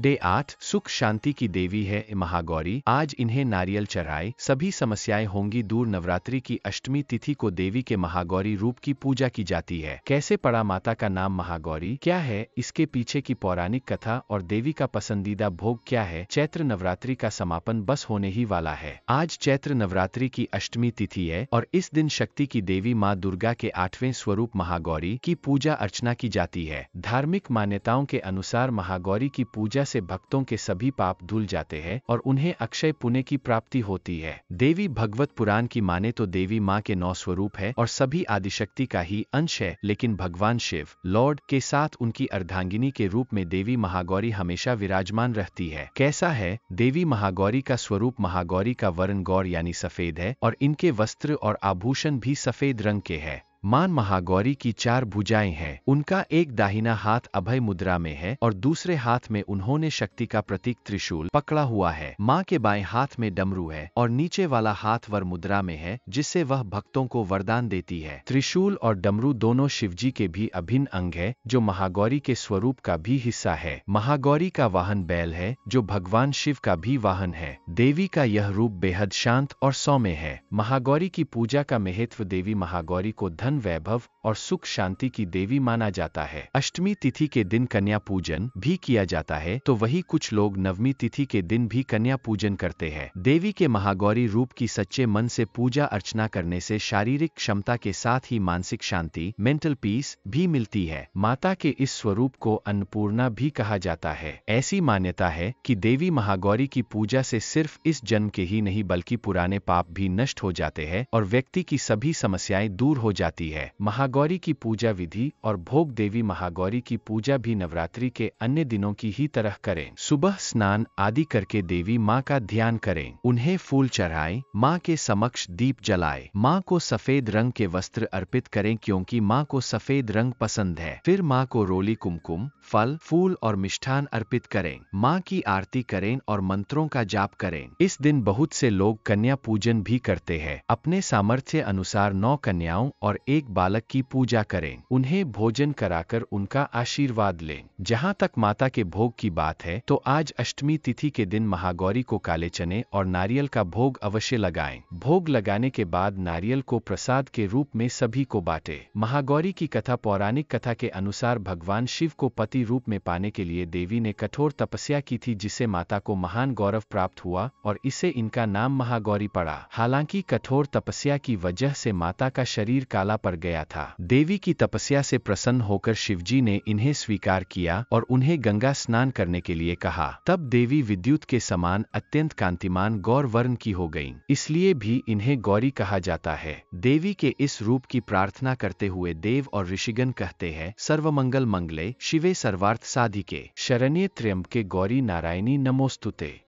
Day आठ सुख शांति की देवी है महागौरी आज इन्हें नारियल चढ़ाए सभी समस्याएं होंगी दूर नवरात्रि की अष्टमी तिथि को देवी के महागौरी रूप की पूजा की जाती है कैसे पड़ा माता का नाम महागौरी क्या है इसके पीछे की पौराणिक कथा और देवी का पसंदीदा भोग क्या है चैत्र नवरात्रि का समापन बस होने ही वाला है आज चैत्र नवरात्रि की अष्टमी तिथि है और इस दिन शक्ति की देवी माँ दुर्गा के आठवें स्वरूप महागौरी की पूजा अर्चना की जाती है धार्मिक मान्यताओं के अनुसार महागौरी की पूजा पूजा से भक्तों के सभी पाप धुल जाते हैं और उन्हें अक्षय पुण्य की प्राप्ति होती है देवी भगवत पुराण की माने तो देवी माँ के नौ स्वरूप है और सभी आदिशक्ति का ही अंश है लेकिन भगवान शिव लॉर्ड के साथ उनकी अर्धांगिनी के रूप में देवी महागौरी हमेशा विराजमान रहती है कैसा है देवी महागौरी का स्वरूप महागौरी का वर्ण गौर यानी सफेद है और इनके वस्त्र और आभूषण भी सफेद रंग के है मान महागौरी की चार भुजाएं हैं उनका एक दाहिना हाथ अभय मुद्रा में है और दूसरे हाथ में उन्होंने शक्ति का प्रतीक त्रिशूल पकड़ा हुआ है माँ के बाएं हाथ में डमरू है और नीचे वाला हाथ वर मुद्रा में है जिससे वह भक्तों को वरदान देती है त्रिशूल और डमरू दोनों शिव के भी अभिन्न अंग है जो महागौरी के स्वरूप का भी हिस्सा है महागौरी का वाहन बैल है जो भगवान शिव का भी वाहन है देवी का यह रूप बेहद शांत और सौम्य है महागौरी की पूजा का महत्व देवी महागौरी को धन धन वैभव और सुख शांति की देवी माना जाता है अष्टमी तिथि के दिन कन्या पूजन भी किया जाता है तो वही कुछ लोग नवमी तिथि के दिन भी कन्या पूजन करते हैं देवी के महागौरी रूप की सच्चे मन से पूजा अर्चना करने से शारीरिक क्षमता के साथ ही मानसिक शांति मेंटल पीस भी मिलती है माता के इस स्वरूप को अन्नपूर्णा भी कहा जाता है ऐसी मान्यता है की देवी महागौरी की पूजा से सिर्फ इस जन्म के ही नहीं बल्कि पुराने पाप भी नष्ट हो जाते हैं और व्यक्ति की सभी समस्याएं दूर हो जाती जाती है महागौरी की पूजा विधि और भोग देवी महागौरी की पूजा भी नवरात्रि के अन्य दिनों की ही तरह करें सुबह स्नान आदि करके देवी माँ का ध्यान करें उन्हें फूल चढ़ाएं माँ के समक्ष दीप जलाएं माँ को सफेद रंग के वस्त्र अर्पित करें क्योंकि माँ को सफेद रंग पसंद है फिर माँ को रोली कुमकुम फल फूल और मिष्ठान अर्पित करें माँ की आरती करें और मंत्रों का जाप करें इस दिन बहुत से लोग कन्या पूजन भी करते हैं अपने सामर्थ्य अनुसार नौ कन्याओं और एक बालक की पूजा करें उन्हें भोजन कराकर उनका आशीर्वाद लें जहां तक माता के भोग की बात है तो आज अष्टमी तिथि के दिन महागौरी को काले चने और नारियल का भोग अवश्य लगाएं भोग लगाने के बाद नारियल को प्रसाद के रूप में सभी को बांटे महागौरी की कथा पौराणिक कथा के अनुसार भगवान शिव को पति रूप में पाने के लिए देवी ने कठोर तपस्या की थी जिससे माता को महान गौरव प्राप्त हुआ और इसे इनका नाम महागौरी पड़ा हालांकि कठोर तपस्या की वजह से माता का शरीर काला पर गया था देवी की तपस्या से प्रसन्न होकर शिवजी ने इन्हें स्वीकार किया और उन्हें गंगा स्नान करने के लिए कहा तब देवी विद्युत के समान अत्यंत कांतिमान गौर वर्ण की हो गईं। इसलिए भी इन्हें गौरी कहा जाता है देवी के इस रूप की प्रार्थना करते हुए देव और ऋषिगण कहते हैं सर्वमंगल मंगले शिवे सर्वार्थ साधि के शरण्य त्र्यंब के गौरी नारायणी नमोस्तुते